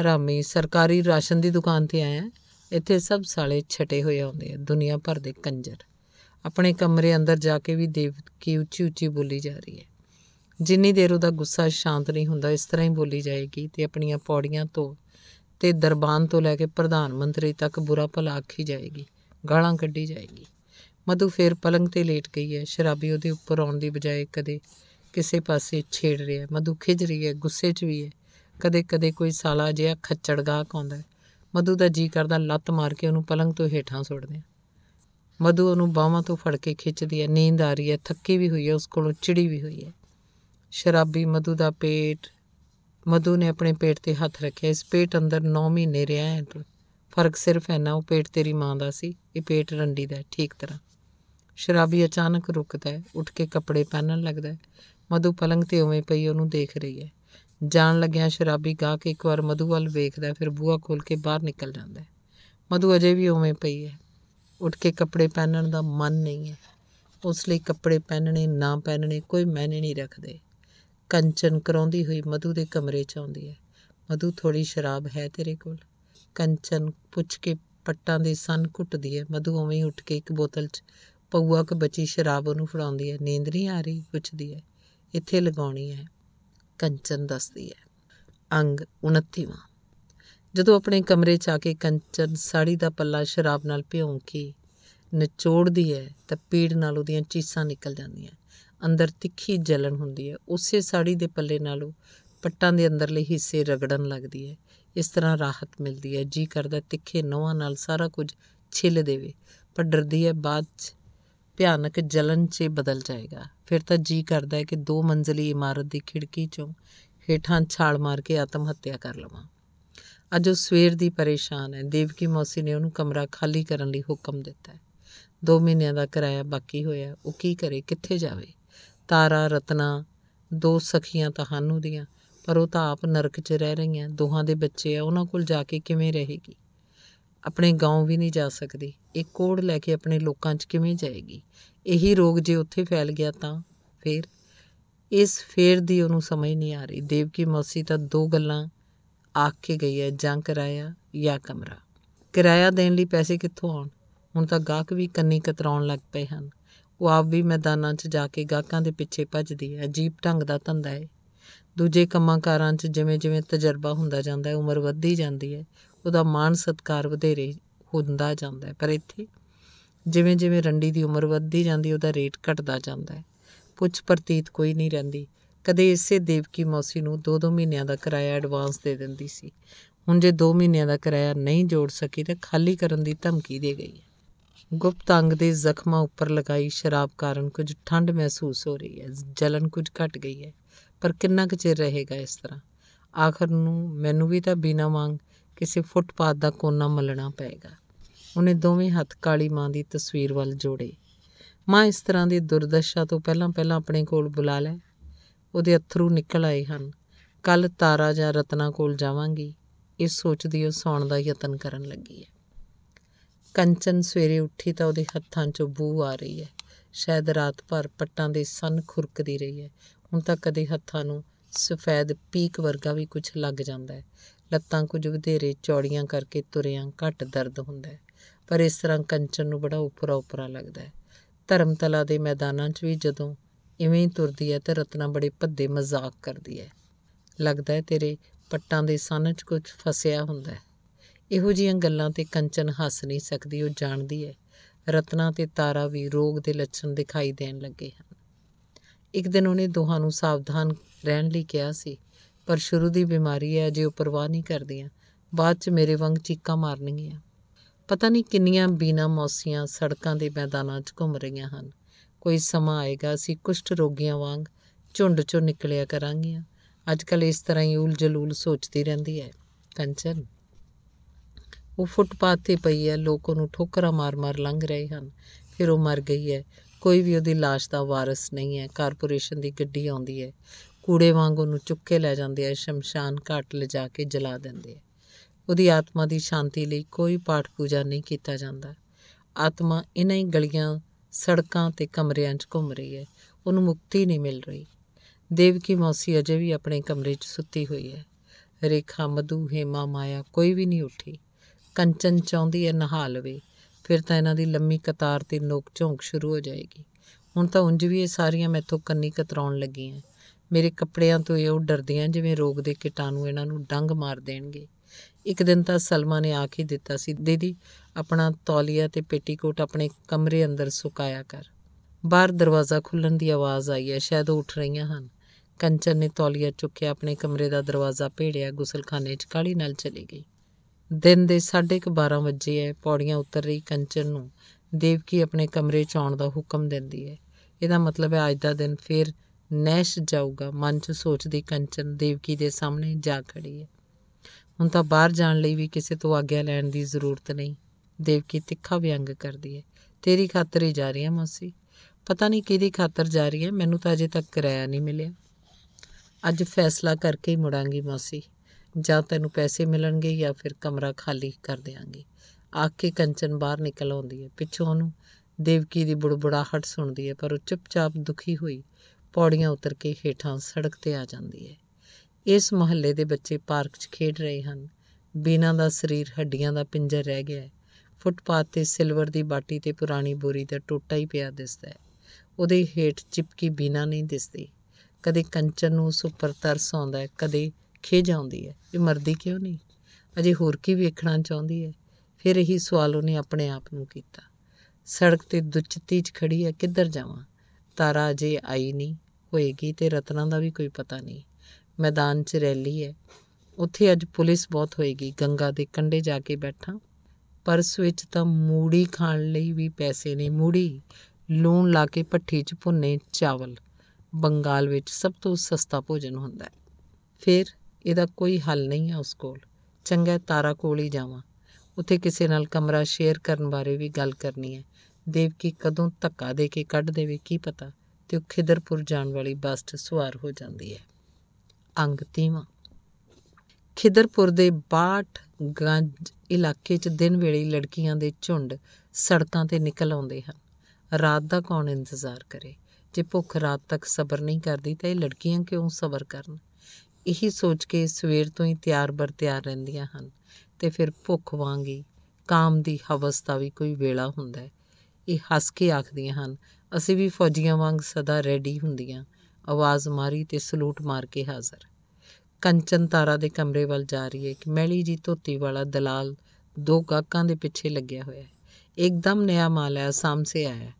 ਹਰਾਮੀ ਸਰਕਾਰੀ ਰਾਸ਼ਨ ਦੀ ਦੁਕਾਨ ਤੇ ਆਇਆ ਇੱਥੇ ਸਭ ਸਾਲੇ ਛਟੇ ਹੋਏ ਆਉਂਦੇ ਆ ਦੁਨੀਆ ਭਰ ਦੇ ਕੰਜਰ ਆਪਣੇ ਕਮਰੇ ਅੰਦਰ ਜਾ ਕੇ ਵੀ ਕੀ ਉੱਚੀ ਉੱਚੀ ਬੋਲੀ ਜਾ ਰਹੀ ਹੈ ਜਿੰਨੀ ਦੇਰ ਉਹਦਾ ਗੁੱਸਾ ਸ਼ਾਂਤ ਨਹੀਂ ਹੁੰਦਾ ਇਸ ਤਰ੍ਹਾਂ ਹੀ ਬੋਲੀ ਜਾਏਗੀ ਤੇ ਆਪਣੀਆਂ ਪੌੜੀਆਂ ਤੋਂ ਤੇ ਦਰਬਾਨ ਤੋਂ ਲੈ ਕੇ ਪ੍ਰਧਾਨ ਮੰਤਰੀ ਤੱਕ ਬੁਰਾ ਭਲਾ ਆਖੀ ਜਾਏਗੀ ਗਾਲਾਂ ਕੱਢੀ ਜਾਏਗੀ ਮਧੂ ਫੇਰ ਪਲੰਗ ਤੇ ਲੇਟ ਗਈ ਹੈ ਸ਼ਰਾਬੀ ਉਹਦੇ ਉੱਪਰ ਆਉਣ ਦੀ ਬਜਾਏ ਕਦੇ ਕਿਸੇ ਪਾਸੇ ਛੇੜ ਰਿਹਾ ਮਧੂ ਖਿਜ ਰਹੀ ਹੈ ਗੁੱਸੇ 'ਚ ਵੀ ਹੈ ਕਦੇ ਕਦੇ ਕੋਈ ਸਾਲਾ ਜਿਹਾ ਖੱਚੜਗਾ ਆਉਂਦਾ ਮਧੂ ਦਾ ਜੀ ਕਰਦਾ ਲੱਤ ਮਾਰ ਕੇ ਉਹਨੂੰ ਪਲੰਗ ਤੋਂ ਹੇਠਾਂ ਸੁੱਟ ਆ ਮਧੂ ਉਹਨੂੰ ਬਾਹਾਂ ਤੋਂ ਫੜ ਕੇ ਖਿੱਚਦੀ ਹੈ ਨੀਂਦ ਆ ਰਹੀ ਹੈ ਥੱਕੀ ਵੀ ਹੋਈ ਹੈ ਉਸ ਕੋਲੋਂ ਚਿੜੀ ਵੀ ਹੋਈ ਹੈ ਸ਼ਰਾਬੀ ਮਧੂ ਦਾ ਪੇਟ ਮਧੂ ਨੇ ਆਪਣੇ ਪੇਟ ਤੇ ਹੱਥ ਰੱਖਿਆ ਇਸ ਪੇਟ ਅੰਦਰ 9 ਮਹੀਨੇ ਰਿਹਾ ਹੈ ਫਰਕ ਸਿਰਫ ਇੰਨਾ ਉਹ ਪੇਟ ਤੇਰੀ ਮਾਂ ਦਾ ਸੀ ਇਹ ਪੇਟ ਰੰਡੀ ਦਾ ਠੀਕ ਤਰ੍ਹਾਂ ਸ਼ਰਾਬੀ ਅਚਾਨਕ ਰੁਕਦਾ ਹੈ ਉੱਠ ਕੇ ਕੱਪੜੇ ਪਹਿਨਣ ਲੱਗਦਾ ਹੈ ਮਧੂ ਪਲੰਗ ਤੇ ਉਵੇਂ ਪਈ ਉਹਨੂੰ ਦੇਖ ਰਹੀ ਹੈ ਜਾਣ ਲੱਗਿਆਂ ਸ਼ਰਾਬੀ ਗਾ ਕੇ ਇੱਕ ਵਾਰ ਮਧੂ ਵੱਲ ਵੇਖਦਾ ਫਿਰ ਬੂਹਾ ਖੋਲ ਕੇ ਬਾਹਰ ਨਿਕਲ ਜਾਂਦਾ ਹੈ ਮਧੂ ਅਜੇ ਵੀ ਉਵੇਂ ਪਈ ਹੈ ਉੱਠ ਕੇ ਕੱਪੜੇ ਪਹਿਨਣ ਦਾ ਮਨ ਨਹੀਂ ਹੈ ਉਸ ਲਈ ਕੱਪੜੇ ਪਹਿਨਣੇ ਨਾ ਪਹਿਨਣੇ ਕੋਈ ਮੈਨੇ ਨਹੀਂ ਰੱਖਦੇ ਕੰਚਨ ਕਰਾਉਂਦੀ ਹੋਈ ਮਧੂ ਦੇ ਕਮਰੇ 'ਚ ਆਉਂਦੀ ਹੈ ਮਧੂ ਥੋੜੀ ਸ਼ਰਾਬ ਹੈ ਤੇਰੇ ਕੋਲ ਕੰਚਨ ਪੁੱਛ ਕੇ ਪੱਟਾਂ ਦੇ ਸਨ ਘੁੱਟਦੀ ਹੈ ਮਧੂ ਉਵੇਂ ਹੀ ਉੱਠ ਕੇ ਇੱਕ ਬੋਤਲ 'ਚ ਪਊਆ ਕ ਬਚੀ ਸ਼ਰਾਬ ਉਹਨੂੰ ਫੜਾਉਂਦੀ ਹੈ ਨੀਂਦ ਨਹੀਂ ਆ ਰਹੀ ਪੁੱਛਦੀ ਹੈ ਇੱਥੇ ਲਗਾਉਣੀ ਹੈ ਕੰਚਨ ਦੱਸਦੀ ਹੈ ਅੰਗ 29ਵਾਂ ਜਦੋਂ ਆਪਣੇ ਕਮਰੇ 'ਚ ਆ ਕੇ ਕੰਚਨ ਸਾੜੀ ਦਾ ਪੱਲਾ ਸ਼ਰਾਬ ਨਾਲ ਭਿਉਂ ਕੇ ਨਿਚੋੜਦੀ ਹੈ ਤਾਂ ਪੀੜ ਨਾਲ ਉਹਦੀਆਂ ਚੀਸਾਂ ਨਿਕਲ ਜਾਂਦੀਆਂ ਅੰਦਰ ਤਿੱਖੀ ਜਲਨ ਹੁੰਦੀ ਹੈ ਉਸੇ ਸਾੜੀ ਦੇ ਪੱਲੇ ਨਾਲੋਂ ਪੱਟਾਂ ਦੇ ਅੰਦਰਲੇ ਹਿੱਸੇ ਰਗੜਨ ਲੱਗਦੀ ਹੈ ਇਸ ਤਰ੍ਹਾਂ ਰਾਹਤ ਮਿਲਦੀ ਹੈ ਜੀ ਕਰਦਾ ਤਿੱਖੇ ਨੋਹਾਂ ਨਾਲ ਸਾਰਾ ਕੁਝ ਛਿੱਲ ਦੇਵੇ ਪਰ ਡਰਦੀ ਹੈ ਬਾਅਦ 'ਚ ਭਿਆਨਕ ਜਲਨ 'ਚ ਬਦਲ ਜਾਏਗਾ ਫਿਰ ਤਾਂ ਜੀ ਕਰਦਾ ਹੈ ਕਿ ਦੋ ਮੰਜ਼ਲੀ ਇਮਾਰਤ ਦੀ ਖਿੜਕੀ ਚੋਂ ਹੇਠਾਂ ਛਾਲ ਮਾਰ ਕੇ ਆਤਮ ਹੱਤਿਆ ਕਰ ਲਵਾਂ ਅੱਜ ਉਹ ਸਵੇਰ ਦੀ ਪਰੇਸ਼ਾਨ ਹੈ ਦੇਵਕੀ ਮੌਸੀ ਨੇ ਉਹਨੂੰ ਕਮਰਾ ਖਾਲੀ ਕਰਨ ਲਈ ਹੁਕਮ ਦਿੱਤਾ ਹੈ 2 ਮਹੀਨਿਆਂ ਦਾ ਕਿਰਾਇਆ ਬਾਕੀ ਹੋਇਆ ਉਹ ਕੀ ਕਰੇ ਕਿੱਥੇ ਜਾਵੇ ਤਾਰਾ ਰਤਨਾ ਦੋ ਸਖੀਆਂ ਤਾਂ ਹਨ ਉਹਦੀਆਂ ਪਰ ਉਹ ਤਾਂ ਆਪ ਨਰਕ 'ਚ ਰਹਿ ਰਹੀਆਂ ਦੋਹਾਂ ਦੇ ਬੱਚੇ ਆ ਉਹਨਾਂ ਕੋਲ ਜਾ ਕੇ ਕਿਵੇਂ ਰਹੇਗੀ ਆਪਣੇ گاؤں ਵੀ ਨਹੀਂ ਜਾ ਸਕਦੀ ਇੱਕ ਕੋੜ ਲੈ ਕੇ ਆਪਣੇ ਲੋਕਾਂ 'ਚ ਕਿਵੇਂ ਜਾਏਗੀ ਇਹੀ ਰੋਗ ਜੇ ਉੱਥੇ ਫੈਲ ਗਿਆ ਤਾਂ ਫਿਰ ਇਸ ਫੇਰ ਦੀ ਉਹਨੂੰ ਸਮਝ ਨਹੀਂ ਆ ਰਹੀ ਦੇਵਕੀ ਮੌਸੀ ਤਾਂ ਦੋ ਗੱਲਾਂ ਆਖ ਕੇ ਗਈ ਹੈ ਜਾਂ ਕਰਾਇਆ ਜਾਂ ਕਮਰਾ ਕਿਰਾਇਆ ਦੇਣ ਲਈ ਪੈਸੇ ਕਿੱਥੋਂ ਆਉਣ ਹੁਣ ਤਾਂ ਗਾਹਕ ਵੀ ਕੰਨੀ ਕਤਰਾਉਣ ਲੱਗ ਪਏ ਹਨ ਉਹ ਆਪ ਵੀ ਮੈਦਾਨਾਂ 'ਚ ਜਾ ਕੇ ਗਾਹਕਾਂ ਦੇ ਪਿੱਛੇ ਭੱਜਦੀ ਹੈ ਅਜੀਬ ਢੰਗ ਦਾ ਧੰਦਾ ਹੈ ਦੂਜੇ ਕਮਾਂਕਾਰਾਂ 'ਚ ਜਿਵੇਂ-ਜਿਵੇਂ ਤਜਰਬਾ ਹੁੰਦਾ ਜਾਂਦਾ ਹੈ ਉਮਰ ਵੱਧਦੀ ਜਾਂਦੀ ਹੈ ਉਹਦਾ ਮਾਣ ਸਤਕਾਰ ਵਧੇਰੇ ਹੁੰਦਾ ਜਾਂਦਾ ਹੈ ਪਰ ਇੱਥੇ ਜਿਵੇਂ ਜਿਵੇਂ ਰੰਡੀ ਦੀ ਉਮਰ ਵੱਧਦੀ ਜਾਂਦੀ ਉਹਦਾ ਰੇਟ ਘਟਦਾ ਜਾਂਦਾ ਹੈ ਪੁੱਛ ਪ੍ਰਤੀਤ ਕੋਈ ਨਹੀਂ ਰਹਿੰਦੀ ਕਦੇ ਇਸੇ ਦੇਵਕੀ ਮੌਸੀ ਨੂੰ 2-2 ਮਹੀਨਿਆਂ ਦਾ ਕਿਰਾਇਆ ਐਡਵਾਂਸ ਦੇ ਦਿੰਦੀ ਸੀ ਹੁਣ ਜੇ 2 ਮਹੀਨਿਆਂ ਦਾ ਕਿਰਾਇਆ ਨਹੀਂ ਜੋੜ ਸਕੀ ਤਾਂ ਖਾਲੀ ਕਰਨ ਦੀ ਧਮਕੀ ਦੇ ਗਈ ਗੁਪਤ ਅੰਗ ਦੇ ਜ਼ਖਮਾਂ ਉੱਪਰ ਲਗਾਈ ਸ਼ਰਾਬ ਕਾਰਨ ਕੁਝ ਠੰਡ ਮਹਿਸੂਸ ਹੋ ਰਹੀ ਹੈ ਜਲਨ ਕੁਝ ਘਟ ਗਈ ਹੈ ਪਰ ਕਿੰਨਾ ਕੁ ਚਿਰ ਰਹੇਗਾ ਇਸ ਤਰ੍ਹਾਂ ਆਖਰ ਨੂੰ ਮੈਨੂੰ ਵੀ ਤਾਂ ਬਿਨਾਂ ਮੰਗ ਕਿਸੇ ਫੁੱਟਪਾਥ ਦਾ ਕੋਨਾ ਮਲਣਾ ਪਏਗਾ ਉਹਨੇ ਦੋਵੇਂ ਹੱਥ ਕਾਲੀ ਮਾਂ ਦੀ ਤਸਵੀਰ ਵੱਲ ਜੋੜੇ ਮਾਂ ਇਸ ਤਰ੍ਹਾਂ ਦੀ ਦੁਰਦਸ਼ਾ ਤੋਂ ਪਹਿਲਾਂ ਪਹਿਲਾਂ ਆਪਣੇ ਕੋਲ ਬੁਲਾ ਲੈ ਉਹਦੇ ਅਥਰੂ ਨਿਕਲ ਆਏ ਹਨ ਕੱਲ ਤਾਰਾ ਜਾਂ ਰਤਨਾ ਕੋਲ ਜਾਵਾਂਗੀ ਇਹ ਸੋਚਦੀ ਉਹ ਸੌਣ ਦਾ ਯਤਨ ਕਰਨ ਲੱਗੀ ਹੈ ਕੰਚਨ ਸਵੇਰੇ ਉੱਠੀ ਤਾਂ ਉਹਦੇ ਹੱਥਾਂ 'ਚੋਂ ਬੂ ਆ ਰਹੀ ਹੈ ਸ਼ਾਇਦ ਰਾਤ ਭਰ ਪੱਟਾਂ ਦੇ ਸਨ ਖੁਰਕਦੀ ਰਹੀ ਹੈ ਹੁਣ ਤਾਂ ਕਦੇ ਹੱਥਾਂ ਨੂੰ ਸਫੈਦ ਪੀਕ ਵਰਗਾ ਵੀ ਕੁਝ ਲੱਗ ਜਾਂਦਾ ਹੈ ਲੱਤਾਂ ਕੁਝ ਵਧੇਰੇ ਚੌੜੀਆਂ ਕਰਕੇ ਤੁਰਿਆਂ ਘੱਟ ਦਰਦ ਹੁੰਦਾ ਹੈ ਪਰ ਇਸ ਤਰ੍ਹਾਂ ਕੰਚਨ ਨੂੰ ਬੜਾ ਉਪਰਾ ਉਪਰਾ ਲੱਗਦਾ ਹੈ ਧਰਮਤਲਾ ਦੇ ਮੈਦਾਨਾਂ 'ਚ ਵੀ ਜਦੋਂ ਇਵੇਂ ਹੀ ਤੁਰਦੀ ਹੈ ਤੇ ਰਤਨਾ ਬੜੇ ਭੱਦੇ ਮਜ਼ਾਕ ਕਰਦੀ ਹੈ ਲੱਗਦਾ ਹੈ ਤੇਰੇ ਪੱਟਾਂ ਦੇ ਸਨ 'ਚ ਕੁਝ ਫਸਿਆ ਹੁੰਦਾ ਹੈ ਇਹੋ ਜੀਆਂ ਗੱਲਾਂ ਤੇ ਕੰਚਨ ਹੱਸ ਨਹੀਂ ਸਕਦੀ ਉਹ ਜਾਣਦੀ ਹੈ ਰਤਨਾ ਤੇ ਤਾਰਾ ਵੀ ਰੋਗ ਦੇ ਲੱਛਣ ਦਿਖਾਈ ਦੇਣ ਲੱਗੇ ਹਨ ਇੱਕ ਦਿਨ ਉਹਨੇ ਦੋਹਾਂ ਨੂੰ ਸਾਵਧਾਨ ਰਹਿਣ ਲਈ ਕਿਹਾ ਸੀ ਪਰ ਸ਼ੁਰੂ ਦੀ ਬਿਮਾਰੀ ਹੈ ਜੇ ਉਹ ਪਰਵਾਹ ਨਹੀਂ ਕਰਦੀਆਂ ਬਾਅਦ 'ਚ ਮੇਰੇ ਵਾਂਗ ਚੀਕਾਂ ਮਾਰਨਗੀਆਂ ਪਤਾ ਨਹੀਂ ਕਿੰਨੀਆਂ ਬੀਨਾ ਮੌਸੀਆਂ ਸੜਕਾਂ ਦੇ ਮੈਦਾਨਾਂ 'ਚ ਘੁੰਮ ਰਹੀਆਂ ਹਨ ਕੋਈ ਸਮਾਂ ਆਏਗਾ ਅਸੀਂ ਕੁਸ਼ਟ ਰੋਗੀਆਂ ਵਾਂਗ ਝੁੰਡ 'ਚੋਂ ਨਿਕਲਿਆ ਕਰਾਂਗੀਆਂ ਅੱਜ ਕੱਲ ਇਸ ਤਰ੍ਹਾਂ ਹੀ ਉਲਝਲੂਲ ਸੋਚਦੀ ਰਹਿੰਦੀ ਹੈ ਕੰਚਨ ਉਹ ਫੁੱਟਪਾਥ ਤੇ ਪਈ ਹੈ ਲੋਕ ਉਹਨੂੰ ਠੋਕਰਾਂ ਮਾਰ-ਮਾਰ ਲੰਘ ਰਹੇ ਹਨ ਫਿਰ ਉਹ ਮਰ ਗਈ ਹੈ ਕੋਈ ਵੀ ਉਹਦੀ লাশ ਦਾ ਵਾਰਿਸ ਨਹੀਂ ਹੈ ਕਾਰਪੋਰੇਸ਼ਨ ਦੀ ਗੱਡੀ ਆਉਂਦੀ ਹੈ ਕੂੜੇ ਵਾਂਗ ਉਹਨੂੰ ਚੁੱਕ ਕੇ ਲੈ ਜਾਂਦੇ ਆ ਸ਼ਮਸ਼ਾਨ ਘਾਟ ਲਿਜਾ ਕੇ ਜਲਾ ਦਿੰਦੇ ਆ ਉਹਦੀ ਆਤਮਾ ਦੀ ਸ਼ਾਂਤੀ ਲਈ ਕੋਈ ਪਾਠ ਪੂਜਾ ਨਹੀਂ ਕੀਤਾ ਜਾਂਦਾ ਆਤਮਾ ਇਨਾਂ ਹੀ ਗਲੀਆਂ ਸੜਕਾਂ ਤੇ ਕਮਰਿਆਂ 'ਚ ਘੁੰਮ ਰਹੀ ਹੈ ਉਹਨੂੰ ਮੁਕਤੀ ਨਹੀਂ ਮਿਲ ਰਹੀ ਦੇਵਕੀ ਮੌਸੀ ਅਜੇ ਵੀ ਆਪਣੇ ਕਮਰੇ 'ਚ ਸੁੱਤੀ ਹੋਈ ਹੈ ਰੇਖਾ ਮਧੂ ਹੇਮਾ ਮਾਇਆ ਕੋਈ ਵੀ ਨਹੀਂ ਉੱਠੀ ਕੰਚਨ ਚਾਹੁੰਦੀ ਹੈ ਨਹਾ ਲਵੇ ਫਿਰ ਤਾਂ ਇਹਨਾਂ ਦੀ ਲੰਮੀ ਕਤਾਰ ਤੇ ਨੋਕ ਝੋਂਕ ਸ਼ੁਰੂ ਹੋ ਜਾਏਗੀ ਹੁਣ ਤਾਂ ਉਂਝ ਵੀ ਇਹ ਸਾਰੀਆਂ ਮੈਥੋਂ ਕੰਨੀ ਕਤਰਾਉਣ ਲੱਗੀਆਂ ਮੇਰੇ ਕੱਪੜਿਆਂ ਤੋਂ ਇਹ ਉਹ ਡਰਦੀਆਂ ਜਿਵੇਂ ਰੋਗ ਦੇ ਕੀਟਾਣੂ ਇਹਨਾਂ ਨੂੰ ਡੰਗ ਮਾਰ ਦੇਣਗੇ ਇੱਕ ਦਿਨ ਤਾਂ ਸਲਮਾ ਨੇ ਆ ਕੇ ਦਿੱਤਾ ਸੀ ਦੀਦੀ ਆਪਣਾ ਤੌਲੀਆ ਤੇ ਪੇਟੀਕੋਟ ਆਪਣੇ ਕਮਰੇ ਅੰਦਰ ਸੁਕਾਇਆ ਕਰ ਬਾਹਰ ਦਰਵਾਜ਼ਾ ਖੁੱਲਣ ਦੀ ਆਵਾਜ਼ ਆਈ ਹੈ ਸ਼ਾਇਦ ਉੱਠ ਰਹੀਆਂ ਹਨ ਕੰਚਨ ਨੇ ਤੌਲੀਆ ਚੁੱਕਿਆ ਆਪਣੇ ਕਮਰੇ ਦਾ ਦਰਵਾਜ਼ਾ ਭੇੜਿਆ ਗੁਸਲਖਾਨੇ 'ਚ ਕਾਲੀ ਨਾਲ ਚਲੀ ਗਈ ਦਿਨ ਦੇ 12:30 ਵਜੇ ਹੈ ਪੌੜੀਆਂ ਉਤਰ ਰਹੀ ਕੰਚਨ ਨੂੰ ਦੇਵਕੀ ਆਪਣੇ ਕਮਰੇ 'ਚ ਆਉਣ ਦਾ ਹੁਕਮ ਦਿੰਦੀ ਹੈ ਇਹਦਾ ਮਤਲਬ ਹੈ ਅੱਜ ਦਾ ਦਿਨ ਫੇਰ ਨੈਸ਼ ਜਾਊਗਾ ਮਨ 'ਚ ਸੋਚਦੀ ਕੰਚਨ ਦੇਵਕੀ ਦੇ ਸਾਹਮਣੇ ਜਾ ਖੜੀ ਹੈ ਹੁਣ ਤਾਂ ਬਾਹਰ ਜਾਣ ਲਈ ਵੀ ਕਿਸੇ ਤੋਂ ਆਗਿਆ ਲੈਣ ਦੀ ਜ਼ਰੂਰਤ ਨਹੀਂ ਦੇਵਕੀ ਤਿੱਖਾ ਵਿਅੰਗ ਕਰਦੀ ਹੈ ਤੇਰੀ ਖਾਤਰ ਹੀ ਜਾ ਰਹੀ ਹੈ ਮੌਸੀ ਪਤਾ ਨਹੀਂ ਕਿਹਦੀ ਖਾਤਰ ਜਾ ਰਹੀ ਹੈ ਮੈਨੂੰ ਤਾਂ ਅਜੇ ਤੱਕ ਕਿਰਾਇਆ ਨਹੀਂ ਮਿਲਿਆ ਅੱਜ ਫੈਸਲਾ ਕਰਕੇ ਹੀ ਮੁੜਾਂਗੀ ਮੌਸੀ ਜਾਂ ਤੈਨੂੰ ਪੈਸੇ ਮਿਲਣਗੇ ਜਾਂ ਫਿਰ ਕਮਰਾ ਖਾਲੀ ਕਰ ਦੇਵਾਂਗੇ ਆਖ ਕੇ ਕੰਚਨ ਬਾਹਰ ਨਿਕਲ ਆਉਂਦੀ ਹੈ ਪਿੱਛੋਂ ਉਹਨੂੰ ਦੇਵਕੀ ਦੀ ਬੁੜਬੁੜਾਹਟ ਸੁਣਦੀ ਹੈ ਪਰ ਉਹ ਚੁੱਪਚਾਪ ਦੁਖੀ ਹੋਈ ਪੌੜੀਆਂ ਉਤਰ ਕੇ ਹੇਠਾਂ ਸੜਕ ਤੇ ਆ ਜਾਂਦੀ ਹੈ ਇਸ ਮੁਹੱਲੇ ਦੇ ਬੱਚੇ ਪਾਰਕ 'ਚ ਖੇਡ ਰਹੇ ਹਨ ਬੀਨਾ ਦਾ ਸਰੀਰ ਹੱਡੀਆਂ ਦਾ ਪਿੰਜਰ ਰਹਿ ਗਿਆ ਹੈ ਫੁੱਟਪਾਥ ਤੇ ਸਿਲਵਰ ਦੀ ਬਾਟੀ ਤੇ ਪੁਰਾਣੀ ਬੋਰੀ ਦਾ ਟੋਟਾ ਹੀ ਪਿਆ ਦਿਸਦਾ ਹੈ ਉਹਦੇ ਹੇਠ ਚਿਪਕੀ ਬੀਨਾ ਨਹੀਂ ਦਿਸਦੀ ਕਦੇ ਕੰਚਨ ਨੂੰ ਉਸ ਉੱਪਰ ਤਰਸ ਆਉਂਦਾ ਹੈ ਕਦੇ ਖੇਜ ਆਉਂਦੀ ਹੈ ਇਹ ਮਰਦੀ ਕਿਉਂ ਨਹੀਂ ਅਜੇ ਹੋਰ ਕੀ ਵੇਖਣਾ ਚਾਹੁੰਦੀ ਹੈ ਫਿਰ ਇਹੀ ਸਵਾਲ ਉਹਨੇ ਆਪਣੇ ਆਪ ਨੂੰ ਕੀਤਾ ਸੜਕ ਤੇ ਦੁੱਚਤੀ 'ਚ ਖੜੀ ਹੈ ਕਿੱਧਰ ਜਾਵਾਂ ਤਾਰਾ ਅਜੇ ਆਈ ਨਹੀਂ ਹੋਏਗੀ ਤੇ ਰਤਨਾ ਦਾ ਵੀ ਕੋਈ ਪਤਾ ਨਹੀਂ ਮੈਦਾਨ 'ਚ ਰੈਲੀ ਹੈ ਉੱਥੇ ਅੱਜ ਪੁਲਿਸ ਬਹੁਤ ਹੋਏਗੀ ਗੰਗਾ ਦੇ ਕੰਢੇ ਜਾ ਕੇ ਬੈਠਾ ਪਰਸ ਵਿੱਚ ਤਾਂ ਮੂੜੀ ਖਾਣ ਲਈ ਵੀ ਪੈਸੇ ਨਹੀਂ ਮੂੜੀ ਲੂਣ ਲਾ ਕੇ ਭੱਠੀ 'ਚ ਭੁੰਨੇ ਚਾਵਲ ਬੰਗਾਲ ਵਿੱਚ ਸਭ ਤੋਂ ਸਸਤਾ ਭੋਜਨ ਹੁੰਦਾ ਹੈ ਫਿਰ ਇਹਦਾ ਕੋਈ ਹੱਲ ਨਹੀਂ ਹੈ ਉਸ ਕੋਲ ਚੰਗਾ ਤਾਰਾ ਕੋਲ ਹੀ ਜਾਵਾਂ ਉੱਥੇ ਕਿਸੇ ਨਾਲ ਕਮਰਾ ਸ਼ੇਅਰ ਕਰਨ ਬਾਰੇ ਵੀ ਗੱਲ ਕਰਨੀ ਹੈ ਦੇਵਕੀ ਕਦੋਂ ਧੱਕਾ ਦੇ ਕੇ ਕੱਢ ਦੇਵੇ ਕੀ ਪਤਾ ਤੇ ਉਹ ਖਿਦਰਪੁਰ ਜਾਣ ਵਾਲੀ ਬੱਸ 'ਚ ਸਵਾਰ ਹੋ ਜਾਂਦੀ ਹੈ ਅੰਗ ਤੀਵਾਂ ਖਿਦਰਪੁਰ ਦੇ 62 ਗੰਜ ਇਲਾਕੇ 'ਚ ਦਿਨ ਵੇਲੇ ਲੜਕੀਆਂ ਦੇ ਝੁੰਡ ਸੜਕਾਂ ਤੇ ਨਿਕਲ ਆਉਂਦੇ ਹਨ ਰਾਤ ਦਾ ਕੌਣ ਇੰਤਜ਼ਾਰ ਕਰੇ ਜੇ ਭੁੱਖ ਰਾਤ ਤੱਕ ਸਬਰ ਨਹੀਂ ਕਰਦੀ ਤਾਂ ਇਹ ਲੜਕੀਆਂ ਕਿਉਂ ਸਬਰ ਕਰਨ ਇਹੀ ਸੋਚ ਕੇ ਸਵੇਰ ਤੋਂ ਹੀ ਤਿਆਰ ਬਰ ਤਿਆਰ ਰਹਿੰਦੀਆਂ ਹਨ ਤੇ ਫਿਰ ਭੁੱਖ ਵਾਂਗੀ ਕਾਮ ਦੀ ਹਵਸ ਦਾ ਵੀ ਕੋਈ ਵੇਲਾ ਹੁੰਦਾ ਹੈ ਇਹ ਹੱਸ ਕੇ ਆਖਦੀਆਂ ਹਨ ਅਸੀਂ ਵੀ ਫੌਜੀਆਂ ਵਾਂਗ ਸਦਾ ਰੈਡੀ ਹੁੰਦੀਆਂ ਆਵਾਜ਼ ਮਾਰੀ ਤੇ ਸਲੂਟ ਮਾਰ ਕੇ ਹਾਜ਼ਰ ਕੰਚਨ ਤਾਰਾ ਦੇ ਕਮਰੇ ਵੱਲ ਜਾ ਰਹੀ ਹੈ ਕਿ ਮੈਲੀ ਜੀ ਧੋਤੀ ਵਾਲਾ ਦਲਾਲ ਦੋ ਗਾਕਾਂ ਦੇ ਪਿੱਛੇ ਲੱਗਿਆ ਹੋਇਆ ਹੈ ਇੱਕਦਮ ਨਿਆ ਮਾਲ ਹੈ ਅਸਾਮ ਸੇ ਆਇਆ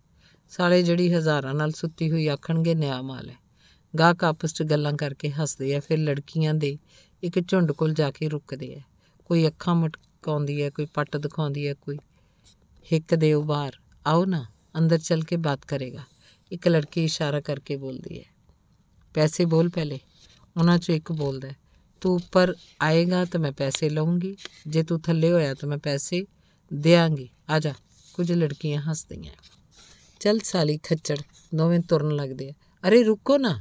ਸਾਲੇ ਜਿਹੜੀ ਹਜ਼ਾਰਾਂ ਨਾਲ ਸੁੱਤੀ ਹੋਈ ਆਖਣਗੇ ਨਿਆ ਮਾਲ ਹੈ ਗਾਕ ਆਪਸ ਵਿੱਚ ਗੱਲਾਂ ਕਰਕੇ ਹੱਸਦੇ ਆ ਫਿਰ ਲੜਕੀਆਂ ਦੇ ਇੱਕ ਝੁੰਡ ਕੋਲ ਜਾ ਕੇ ਰੁਕਦੇ ਆ ਕੋਈ ਅੱਖਾਂ ਮਟਕਾਉਂਦੀ ਹੈ ਕੋਈ ਪੱਟ ਦਿਖਾਉਂਦੀ ਹੈ ਕੋਈ ਹਿੱਕ ਦੇ ਉਬਾਰ ਆਓ ਨਾ ਅੰਦਰ ਚੱਲ ਕੇ ਬਾਤ ਕਰੇਗਾ ਇੱਕ ਲੜਕੀ ਇਸ਼ਾਰਾ ਕਰਕੇ ਬੋਲਦੀ ਹੈ ਪੈਸੇ ਬੋਲ ਪਹਿਲੇ ਉਹਨਾਂ 'ਚੋਂ ਇੱਕ ਬੋਲਦਾ ਤੂੰ ਉੱਪਰ ਆਏਗਾ ਤਾਂ ਮੈਂ ਪੈਸੇ ਲਵਾਂਗੀ ਜੇ ਤੂੰ ਥੱਲੇ ਹੋਇਆ ਤਾਂ ਮੈਂ ਪੈਸੇ ਦੇਾਂਗੀ ਆ ਜਾ ਕੁਝ ਲੜਕੀਆਂ ਹੱਸਦੀਆਂ ਚੱਲ ਸਾਲੀ ਖੱਚੜ ਦੋਵੇਂ ਤੁਰਨ ਲੱਗਦੇ ਆ ਅਰੇ ਰੁਕੋ ਨਾ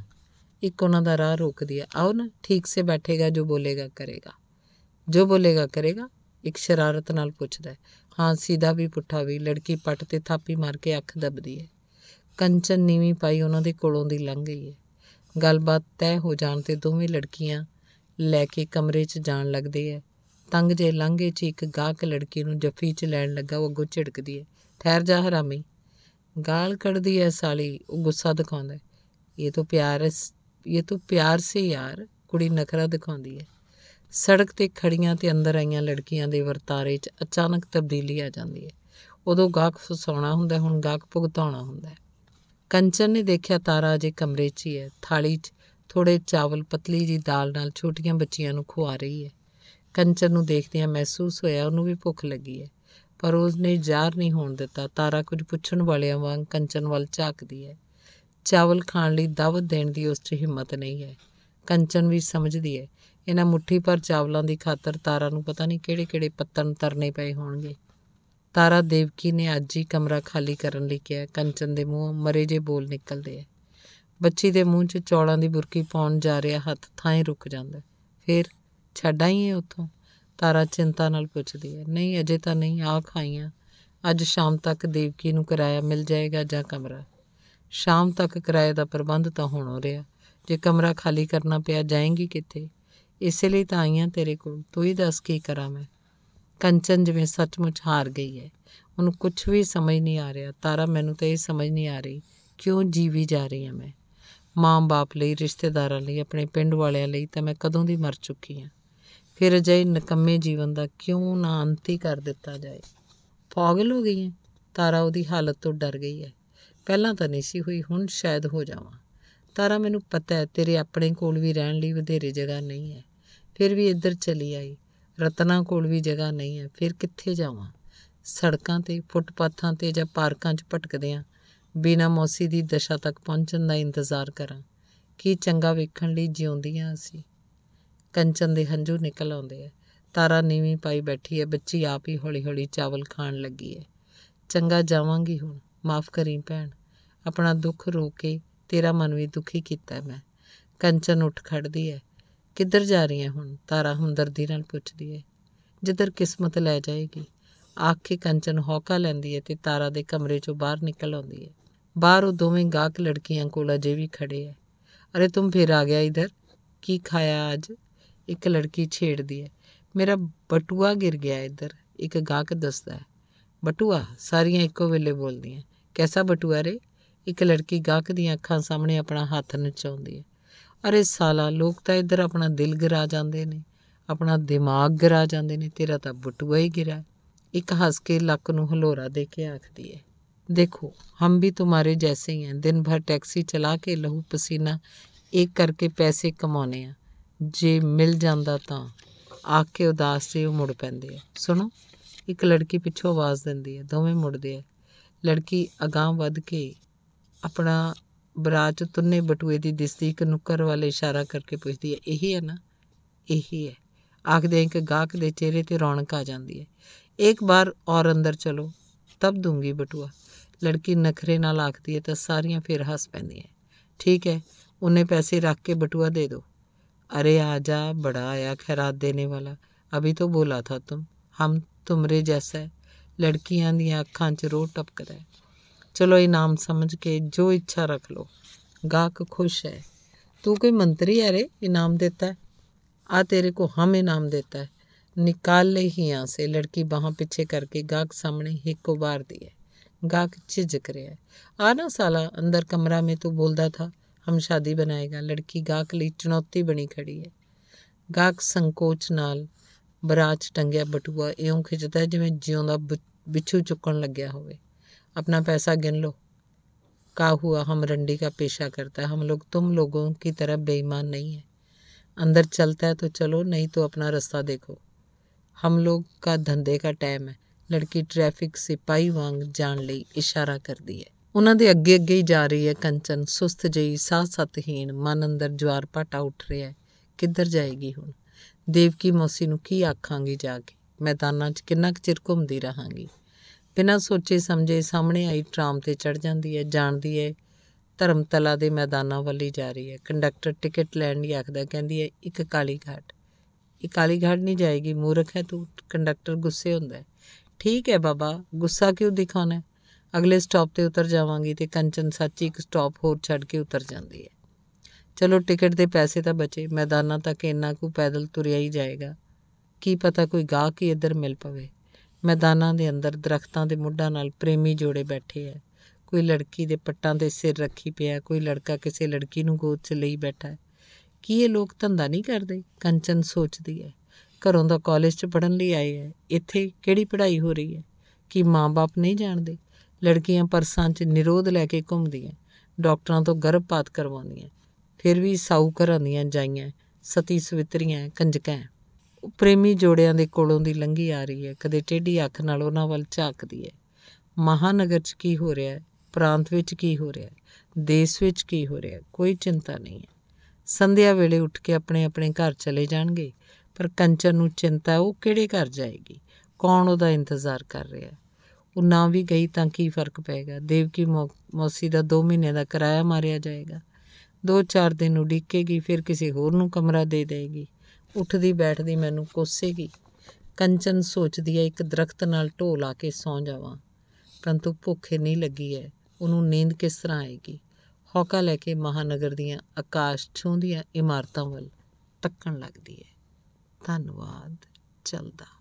ਇੱਕ ਉਹਨਾਂ ਦਾ ਰਾਹ ਰੋਕਦੀ ਆ ਆਓ ਨਾ ਠੀਕ ਸੇ ਬੈਠੇਗਾ ਜੋ ਬੋਲੇਗਾ ਕਰੇਗਾ ਜੋ ਬੋਲੇਗਾ ਕਰੇਗਾ ਇੱਕ ਸ਼ਰਾਰਤ ਨਾਲ ਪੁੱਛਦਾ ਹਾਂ ਸਿੱਧਾ ਵੀ ਪੁੱਠਾ ਵੀ ਲੜਕੀ ਪੱਟ ਤੇ ਥਾਪੀ ਮਾਰ ਕੇ ਅੱਖ ਦਬਦੀ ਹੈ ਕੰਚਨ ਨੀਵੀਂ ਪਾਈ ਉਹਨਾਂ ਦੇ ਕੋਲੋਂ ਦੀ ਲੰਘ ਗਈ ਹੈ ਗੱਲਬਾਤ ਤੈ ਹੋ ਜਾਣ ਤੇ ਦੋਵੇਂ ਲੜਕੀਆਂ ਲੈ ਕੇ ਕਮਰੇ 'ਚ ਜਾਣ ਲੱਗਦੇ ਐ ਤੰਗ ਜੇ ਲੰਘੇ 'ਚ ਇੱਕ ਗਾਹਕ ਲੜਕੀ ਨੂੰ ਜੱਫੀ 'ਚ ਲੈਣ ਲੱਗਾ ਉਹ ਅੱਗੋਂ ਝਿੜਕਦੀ ਐ ਠਹਿਰ ਜਾ ਹਰਾਮੀ ਗਾਲ ਕੱਢਦੀ ਐ ਸਾਲੀ ਉਹ ਗੁੱਸਾ ਦਿਖਾਉਂਦਾ ਇਹ ਤਾਂ ਪਿਆਰ ਇਹ ਤਾਂ ਪਿਆਰ ਸੇ ਯਾਰ ਕੁੜੀ ਨਖਰਾ ਦਿਖਾਉਂਦੀ ਐ ਸੜਕ ਤੇ ਖੜੀਆਂ ਤੇ ਅੰਦਰ ਆਈਆਂ ਲੜਕੀਆਂ ਦੇ ਵਰਤਾਰੇ 'ਚ ਅਚਾਨਕ ਤਬਦੀਲੀ ਆ ਜਾਂਦੀ ਐ ਉਦੋਂ ਗਾਹਕ ਫਸਾਉਣਾ ਹੁੰਦਾ ਹੁਣ ਗਾਹਕ ਭੁਗਤਾਉਣਾ ਹੁੰਦਾ ਕੰਚਨ ਨੇ ਦੇਖਿਆ ਤਾਰਾ ਅਜੇ ਕਮਰੇ 'ਚ ਹੀ ਹੈ ਥਾਲੀ 'ਚ ਥੋੜੇ ਚਾਵਲ ਪਤਲੀ ਜੀ ਦਾਲ ਨਾਲ ਛੋਟੀਆਂ ਬੱਚੀਆਂ ਨੂੰ ਖਵਾ ਰਹੀ ਹੈ ਕੰਚਨ ਨੂੰ ਦੇਖਦਿਆਂ ਮਹਿਸੂਸ ਹੋਇਆ ਉਹਨੂੰ ਵੀ ਭੁੱਖ ਲੱਗੀ ਹੈ ਪਰ ਉਸ ਨੇ ਜ਼ਾਹਰ ਨਹੀਂ ਹੋਣ ਦਿੱਤਾ ਤਾਰਾ ਕੁਝ ਪੁੱਛਣ ਵਾਲਿਆਂ ਵਾਂਗ ਕੰਚਨ ਵੱਲ ਝਾਕਦੀ ਹੈ ਚਾਵਲ ਖਾਣ ਲਈ ਦਾਵਤ ਦੇਣ ਦੀ ਉਸ 'ਚ ਹਿੰਮਤ ਨਹੀਂ ਹੈ ਕੰਚਨ ਵੀ ਸਮਝਦੀ ਹੈ ਇਹਨਾਂ ਮੁਠੀ ਪਰ ਚਾਵਲਾਂ ਦੀ ਖਾਤਰ ਤਾਰਾ ਨੂੰ ਪਤਾ ਨਹੀਂ ਕਿਹੜੇ-ਕਿਹੜੇ ਪੱਤਨ ਤਰਨੇ ਪਏ ਹੋਣਗੇ ਤਾਰਾ ਦੇਵਕੀ ਨੇ ਅੱਜ ਹੀ ਕਮਰਾ ਖਾਲੀ ਕਰਨ ਲਈ ਕਿਹਾ ਕੰਚਨ ਦੇ ਮੂੰਹੋਂ ਮਰੇ ਜੇ ਬੋਲ ਨਿਕਲਦੇ ਆ ਬੱਚੀ ਦੇ ਮੂੰਹ 'ਚ ਚੌਲਾਂ ਦੀ ਬੁਰਕੀ ਪਾਉਣ ਜਾ ਰਿਹਾ ਹੱਥ ਥਾਂ ਹੀ ਰੁਕ ਜਾਂਦਾ ਫਿਰ ਛੱਡਾਂ ਹੀ ਇਹ ਉੱਥੋਂ ਤਾਰਾ ਚਿੰਤਾ ਨਾਲ ਪੁੱਛਦੀ ਹੈ ਨਹੀਂ ਅਜੇ ਤਾਂ ਨਹੀਂ ਆ ਖਾਈਆਂ ਅੱਜ ਸ਼ਾਮ ਤੱਕ ਦੇਵਕੀ ਨੂੰ ਕਿਰਾਇਆ ਮਿਲ ਜਾਏਗਾ ਜਾਂ ਕਮਰਾ ਸ਼ਾਮ ਤੱਕ ਕਿਰਾਏ ਦਾ ਪ੍ਰਬੰਧ ਤਾਂ ਹੋਣ ਹੋ ਰਿਹਾ ਜੇ ਕਮਰਾ ਖਾਲੀ ਕਰਨਾ ਪਿਆ ਜਾਏਗੀ ਕਿੱਥੇ ਇਸੇ ਲਈ ਤਾਂ ਆਈਆਂ ਤੇਰੇ ਕੋਲ ਤੂੰ ਹੀ ਦੱਸ ਕੀ ਕਰਾਂ ਮੈਂ ਕੰਚਨ ਜਿਵੇਂ ਸੱਚਮੁੱਚ ਹਾਰ ਗਈ ਹੈ ਉਹਨੂੰ ਕੁਝ ਵੀ ਸਮਝ ਨਹੀਂ ਆ ਰਿਹਾ ਤਾਰਾ ਮੈਨੂੰ ਤਾਂ ਇਹ ਸਮਝ ਨਹੀਂ ਆ ਰਹੀ ਕਿਉਂ ਜੀਵੀ ਜਾ ਰਹੀ ਹਾਂ ਮੈਂ ਮਾਂ-ਬਾਪ ਲਈ ਰਿਸ਼ਤੇਦਾਰਾਂ ਲਈ ਆਪਣੇ ਪਿੰਡ ਵਾਲਿਆਂ ਲਈ ਤਾਂ ਮੈਂ ਕਦੋਂ ਦੀ ਮਰ ਚੁੱਕੀ ਹਾਂ ਫਿਰ ਅਜਿਹੇ ਨਕਮੇ ਜੀਵਨ ਦਾ ਕਿਉਂ ਨਾ ਅੰਤ ਹੀ ਕਰ ਦਿੱਤਾ ਜਾਏ ਪਾਗਲ ਹੋ ਗਈ ਹੈ ਤਾਰਾ ਉਹਦੀ ਹਾਲਤ ਤੋਂ ਡਰ ਗਈ ਹੈ ਪਹਿਲਾਂ ਤਾਂ ਨਹੀਂ ਸੀ ਹੋਈ ਹੁਣ ਸ਼ਾਇਦ ਹੋ ਜਾਵਾਂ ਤਾਰਾ ਮੈਨੂੰ ਪਤਾ ਹੈ ਤੇਰੇ ਆਪਣੇ ਕੋਲ ਵੀ ਰਹਿਣ ਲਈ ਵਧੇਰੇ ਜਗ੍ਹਾ ਨਹੀਂ ਹੈ ਫਿਰ ਵੀ ਇੱਧਰ ਚਲੀ ਆਈ ਰਤਨਾ ਕੋਲ ਵੀ ਜਗ੍ਹਾ ਨਹੀਂ ਹੈ ਫਿਰ ਕਿੱਥੇ ਜਾਵਾਂ ਸੜਕਾਂ ਤੇ ਫੁੱਟਪਾਥਾਂ ਤੇ ਜਾਂ ਪਾਰਕਾਂ 'ਚ ਭਟਕਦੇ ਆਂ ਬਿਨਾਂ ਮੌਸੀ ਦੀ ਦਸ਼ਾ ਤੱਕ ਪਹੁੰਚਣ ਦਾ ਇੰਤਜ਼ਾਰ ਕਰਾਂ ਕੀ ਚੰਗਾ ਵੇਖਣ ਲਈ ਜਿਉਂਦੀਆਂ ਅਸੀਂ ਕੰਚਨ ਦੇ ਹੰਝੂ ਨਿਕਲ ਆਉਂਦੇ ਆ ਤਾਰਾ ਨੀਵੀਂ ਪਾਈ ਬੈਠੀ ਹੈ ਬੱਚੀ ਆਪ ਹੀ ਹੌਲੀ-ਹੌਲੀ ਚਾਵਲ ਖਾਣ ਲੱਗੀ ਹੈ ਚੰਗਾ ਜਾਵਾਂਗੀ ਹੁਣ ਮਾਫ ਕਰੀ ਭੈਣ ਆਪਣਾ ਦੁੱਖ ਰੋ ਕੇ ਤੇਰਾ ਮਨ ਵੀ ਦੁਖੀ ਕੀਤਾ ਮੈਂ ਕੰਚਨ ਉੱਠ ਖੜਦੀ ਹੈ ਕਿੱਧਰ ਜਾ ਰਹੀ ਹੈ ਹੁਣ ਤਾਰਾ ਹੁੰਦਰਦੀ ਨਾਲ ਪੁੱਛਦੀ ਹੈ ਜਿੱਧਰ ਕਿਸਮਤ ਲੈ ਜਾਏਗੀ ਆਖ ਕੇ ਕੰਚਨ ਹੌਕਾ ਲੈਂਦੀ ਹੈ ਤੇ ਤਾਰਾ ਦੇ ਕਮਰੇ ਚੋਂ ਬਾਹਰ ਨਿਕਲ ਆਉਂਦੀ ਹੈ ਬਾਹਰ ਉਹ ਦੋਵੇਂ ਗਾਹਕ ਲੜਕੀਆਂ ਕੋਲ ਅਜੇ ਵੀ ਖੜੇ ਹੈ ਅਰੇ ਤੂੰ ਫੇਰ ਆ ਗਿਆ ਇਧਰ ਕੀ ਖਾਇਆ ਅੱਜ ਇੱਕ ਲੜਕੀ ਛੇੜਦੀ ਹੈ ਮੇਰਾ ਬਟੂਆ ਗਿਰ ਗਿਆ ਇਧਰ ਇੱਕ ਗਾਹਕ ਦੱਸਦਾ ਹੈ ਬਟੂਆ ਸਾਰੀਆਂ ਇੱਕੋ ਵੇਲੇ ਬੋਲਦੀਆਂ ਕਿਹਦਾ ਬਟੂਆ ਰੇ ਇੱਕ ਲੜਕੀ ਗਾਹਕ ਦੀਆਂ ਅੱਖਾਂ ਸਾਹਮਣੇ ਆਪਣਾ ਹੱਥ ਨਚਾਉਂਦੀ ਹੈ ਅਰੇ ਸਾਲਾ ਲੋਕ ਤਾਂ ਇੱਧਰ ਆਪਣਾ ਦਿਲ ਗਿਰਾ ਜਾਂਦੇ ਨੇ ਆਪਣਾ ਦਿਮਾਗ ਗਿਰਾ ਜਾਂਦੇ ਨੇ ਤੇਰਾ ਤਾਂ ਬਟੂਆ ਹੀ ਗਿਰਾ ਇੱਕ ਹੱਸ ਕੇ ਲੱਕ ਨੂੰ ਹਲੋਰਾ ਦੇ ਕੇ ਆਖਦੀ ਹੈ ਦੇਖੋ ਹਮ ਵੀ ਤੁਹਾਰੇ ਜੈਸੇ ਹੀ ਹੈ ਦਿਨ ਭਰ ਟੈਕਸੀ ਚਲਾ ਕੇ ਲਹੂ ਪਸੀਨਾ ਇੱਕ ਕਰਕੇ ਪੈਸੇ ਕਮਾਉਨੇ ਆ ਜੇ ਮਿਲ ਜਾਂਦਾ ਤਾਂ ਆ ਕੇ ਉਦਾਸ ਸੀ ਉਹ ਮੁੜ ਪੈਂਦੇ ਆ ਸੁਣੋ ਇੱਕ ਲੜਕੀ ਪਿੱਛੋਂ ਆਵਾਜ਼ ਦਿੰਦੀ ਹੈ ਦੋਵੇਂ ਮੁੜਦੇ ਆ ਲੜਕੀ ਅਗਾਹ ਵੱਧ ਕੇ ਆਪਣਾ ਬਰਾਜ ਚ ਤੁੰਨੇ ਬਟੂਏ ਦੀ ਦਿਸਦੀ ਇੱਕ ਨੁੱਕਰ ਵੱਲ ਇਸ਼ਾਰਾ ਕਰਕੇ ਪੁੱਛਦੀ ਹੈ ਇਹੀ ਹੈ ਨਾ ਇਹੀ ਹੈ ਆਖਦੇ ਕਿ ਗਾਹਕ ਦੇ ਚਿਹਰੇ ਤੇ ਰੌਣਕ ਆ ਜਾਂਦੀ ਹੈ ਇੱਕ ਵਾਰ ਔਰ ਅੰਦਰ ਚਲੋ ਤਬ ਦੂੰਗੀ ਬਟੂਆ ਲੜਕੀ ਨਖਰੇ ਨਾਲ ਆਖਦੀ ਹੈ ਤਾਂ ਸਾਰੀਆਂ ਫਿਰ ਹੱਸ ਪੈਂਦੀਆਂ ਠੀਕ ਹੈ ਉਹਨੇ ਪੈਸੇ ਰੱਖ ਕੇ ਬਟੂਆ ਦੇ ਦਿਓ ਅਰੇ ਆ ਜਾ ਬੜਾ ਆਇਆ देने ਦੇਣੇ ਵਾਲਾ ਅਭੀ ਤੋ ਬੋਲਾ ਥਾ ਤੁਮ ਹਮ ਤੁਮਰੇ ਜੈਸਾ ਲੜਕੀਆਂ ਦੀਆਂ ਅੱਖਾਂ 'ਚ ਰੋ ਟਪਕਦਾ ਹੈ ਚਲੋ ਇਹ ਨਾਮ ਸਮਝ ਕੇ ਜੋ ਇੱਛਾ ਰੱਖ ਲੋ ਗਾਕ ਖੁਸ਼ ਹੈ ਤੂੰ ਕੋਈ ਮੰਤਰੀ ਹੈ ਰੇ ਇਹ ਨਾਮ ਦਿੱਤਾ ਆ ਤੇਰੇ ਕੋ ਹਮ ਇਹ ਨਾਮ ਦਿੱਤਾ ਨਿਕਾਲ ਲਹੀਆਂ ਸੇ ਲੜਕੀ ਬਾਹਾਂ ਪਿੱਛੇ ਕਰਕੇ ਗਾਕ ਸਾਹਮਣੇ ਇੱਕ ਵਾਰ ਦੀ ਹੈ ਗਾਕ ਝਿਜਕ ਰਿਹਾ ਹੈ ਆ ਨਾ ਸਾਲਾ ਅੰਦਰ ਕਮਰਾ ਮੇ ਤੂੰ ਬੋਲਦਾ ਥਾ ਹਮ ਸ਼ਾਦੀ ਬਣਾਏਗਾ ਲੜਕੀ ਗਾਕ ਲਈ ਚੁਣੌਤੀ ਬਣੀ ਖੜੀ ਹੈ ਗਾਕ ਸੰਕੋਚ ਨਾਲ ਬਰਾਚ ਟੰਗਿਆ ਬਟੂਆ ਇਉਂ ਖਿੱਚਦਾ ਜਿਵੇਂ ਜਿਉਂਦਾ ਦਾ ਬਿੱਛੂ ਚੁੱਕਣ ਲੱਗਿਆ ਹੋਵੇ अपना पैसा गिन लो का हुआ हम रंडी का पेशा करता है हम लोग तुम लोगों की तरह बेईमान नहीं है अंदर चलता है तो चलो नहीं तो अपना रास्ता देखो हम लोग का ਧੰਦੇ ਦਾ ਟਾਈਮ ਹੈ ਲੜਕੀ ਟ੍ਰੈਫਿਕ ਸਿਪਾਈ ਵਾਂਗ ਜਾਣ ਲਈ ਇਸ਼ਾਰਾ ਕਰਦੀ ਹੈ ਉਹਨਾਂ ਦੇ ਅੱਗੇ ਅੱਗੇ ਹੀ ਜਾ ਰਹੀ ਹੈ ਕੰਚਨ ਸੁਸਤ ਜਈ ਸਾਹ ਸਤਹੀਣ ਮਨ ਅੰਦਰ ਜਵਾਰ ਭਾਟਾ ਉੱਠ ਰਿਹਾ ਹੈ ਕਿੱਧਰ ਜਾਏਗੀ ਹੁਣ ਦੇਵਕੀ ਮੌਸੀ ਨੂੰ ਕੀ ਆਖਾਂਗੀ ਜਾ ਕੇ ਮੈਦਾਨਾਂ 'ਚ ਕਿੰਨਾ ਕੁ ਚਿਰ ਘੁੰਮਦੀ ਰਹਾਂਗੀ ਬਿਨਾਂ ਸੋਚੇ ਸਮਝੇ ਸਾਹਮਣੇ ਆਈ ਟ੍ਰਾਮ ਤੇ ਚੜ ਜਾਂਦੀ ਹੈ ਜਾਣਦੀ ਹੈ ਧਰਮਤਲਾ ਦੇ ਮੈਦਾਨਾਂ ਵੱਲੀ ਜਾ ਰਹੀ ਹੈ ਕੰਡਕਟਰ ਟਿਕਟ ਲੈਣ ਲਈ ਆਖਦਾ ਕਹਿੰਦੀ ਹੈ ਇੱਕ ਕਾਲੀ ਘਾਟ ਇਹ ਕਾਲੀ ਘਾਟ ਨਹੀਂ ਜਾਏਗੀ ਮੂਰਖ ਹੈ ਤੂੰ ਕੰਡਕਟਰ ਗੁੱਸੇ ਹੁੰਦਾ ਠੀਕ ਹੈ ਬਾਬਾ ਗੁੱਸਾ ਕਿਉਂ ਦਿਖਾਉਣਾ ਅਗਲੇ ਸਟਾਪ ਤੇ ਉਤਰ ਜਾਵਾਂਗੀ ਤੇ ਕੰਚਨ ਸੱਚੀ ਇੱਕ ਸਟਾਪ ਹੋਰ ਛੱਡ ਕੇ ਉਤਰ ਜਾਂਦੀ ਹੈ ਚਲੋ ਟਿਕਟ ਦੇ ਪੈਸੇ ਤਾਂ ਬਚੇ ਮੈਦਾਨਾਂ ਤੱਕ ਇੰਨਾ ਕੁ ਪੈਦਲ ਤੁਰਿਆ ਹੀ ਜਾਏਗਾ ਕੀ ਪਤਾ ਕੋਈ ਗਾਹ ਕੀ ਇੱਧਰ ਮਿਲ ਪਵੇ ਮੈਦਾਨਾਂ ਦੇ ਅੰਦਰ ਦਰਖਤਾਂ ਦੇ ਮੁੱਢਾਂ ਨਾਲ ਪ੍ਰੇਮੀ ਜੋੜੇ ਬੈਠੇ ਐ ਕੋਈ ਲੜਕੀ ਦੇ ਪੱਟਾਂ ਤੇ ਸਿਰ ਰੱਖੀ ਪਿਆ ਕੋਈ ਲੜਕਾ ਕਿਸੇ ਲੜਕੀ ਨੂੰ ਗੋਦ 'ਚ ਲਈ ਬੈਠਾ ਕੀ ਇਹ ਲੋਕ ਧੰਦਾ ਨਹੀਂ ਕਰਦੇ ਕੰਚਨ ਸੋਚਦੀ ਹੈ ਘਰੋਂ ਦਾ ਕਾਲਜ 'ਚ ਪੜਨ ਲਈ ਆਏ ਐ ਇੱਥੇ ਕਿਹੜੀ ਪੜ੍ਹਾਈ ਹੋ ਰਹੀ ਹੈ ਕੀ ਮਾਪੇ ਨਹੀਂ ਜਾਣਦੇ ਲੜਕੀਆਂ ਪਰਸਾਂ 'ਚ ਨਿਰੋਧ ਲੈ ਕੇ ਘੁੰਮਦੀਆਂ ਡਾਕਟਰਾਂ ਤੋਂ ਗਰਭਪਾਤ ਕਰਵਾਉਂਦੀਆਂ ਫਿਰ ਵੀ ਸਾਊ ਘਰਾਂ ਦੀਆਂ ਜਾਈਆਂ ਸਤੀ ਸਵਿਤਰੀਆਂ ਕੰਜਕਾਂ ਪ੍ਰੇਮੀ ਜੋੜਿਆਂ ਦੇ ਕੋਲੋਂ ਦੀ ਲੰਘੀ ਆ ਰਹੀ ਹੈ ਕਦੇ ਟੇਢੀ ਅੱਖ ਨਾਲ ਉਹਨਾਂ ਵੱਲ ਝਾਕਦੀ ਹੈ ਮਹਾਨਗਰ 'ਚ ਕੀ ਹੋ ਰਿਹਾ ਹੈ ਪ੍ਰਾਂਤ ਵਿੱਚ ਕੀ ਹੋ ਰਿਹਾ ਹੈ ਦੇਸ਼ ਵਿੱਚ ਕੀ ਹੋ ਰਿਹਾ ਹੈ ਕੋਈ ਚਿੰਤਾ ਨਹੀਂ ਹੈ ਸੰਧਿਆ ਵੇਲੇ ਉੱਠ ਕੇ ਆਪਣੇ ਆਪਣੇ ਘਰ ਚਲੇ ਜਾਣਗੇ ਪਰ ਕੰਚਨ ਨੂੰ ਚਿੰਤਾ ਉਹ ਕਿਹੜੇ ਘਰ ਜਾਏਗੀ ਕੌਣ ਉਹਦਾ ਇੰਤਜ਼ਾਰ ਕਰ ਰਿਹਾ ਹੈ ਉਹ ਨਾ ਵੀ ਗਈ ਤਾਂ ਕੀ ਫਰਕ ਪਏਗਾ ਦੇਵਕੀ ਮੌਸੀ ਦਾ 2 ਮਹੀਨੇ ਦਾ ਕਿਰਾਇਆ ਮਾਰਿਆ ਜਾਏਗਾ 2-4 ਦਿਨ ਉਡੀਕੇਗੀ ਫਿਰ ਕਿਸੇ ਹੋਰ ਨੂੰ ਕਮਰਾ ਦੇ ਦੇਗੀ ਉੱਠਦੀ ਬੈਠਦੀ ਮੈਨੂੰ ਕੋਸੇਗੀ ਕੰਚਨ ਸੋਚਦੀ ਹੈ ਇੱਕ ਦਰਖਤ ਨਾਲ ਢੋ ਲਾ ਕੇ ਸੌਂ ਜਾਵਾਂ ਪਰੰਤੂ ਭੁੱਖੇ ਨਹੀਂ ਲੱਗੀ ਹੈ ਉਹਨੂੰ ਨੀਂਦ ਕਿਸ ਤਰ੍ਹਾਂ ਆਏਗੀ ਹੌਕਾ ਲੈ ਕੇ ਮਹਾਨਗਰ ਦੀਆਂ ਆਕਾਸ਼ ਛੂੰਦੀਆਂ ਇਮਾਰਤਾਂ ਵੱਲ ਤੱਕਣ ਲੱਗਦੀ ਹੈ ਧੰਨਵਾਦ ਚਲਦਾ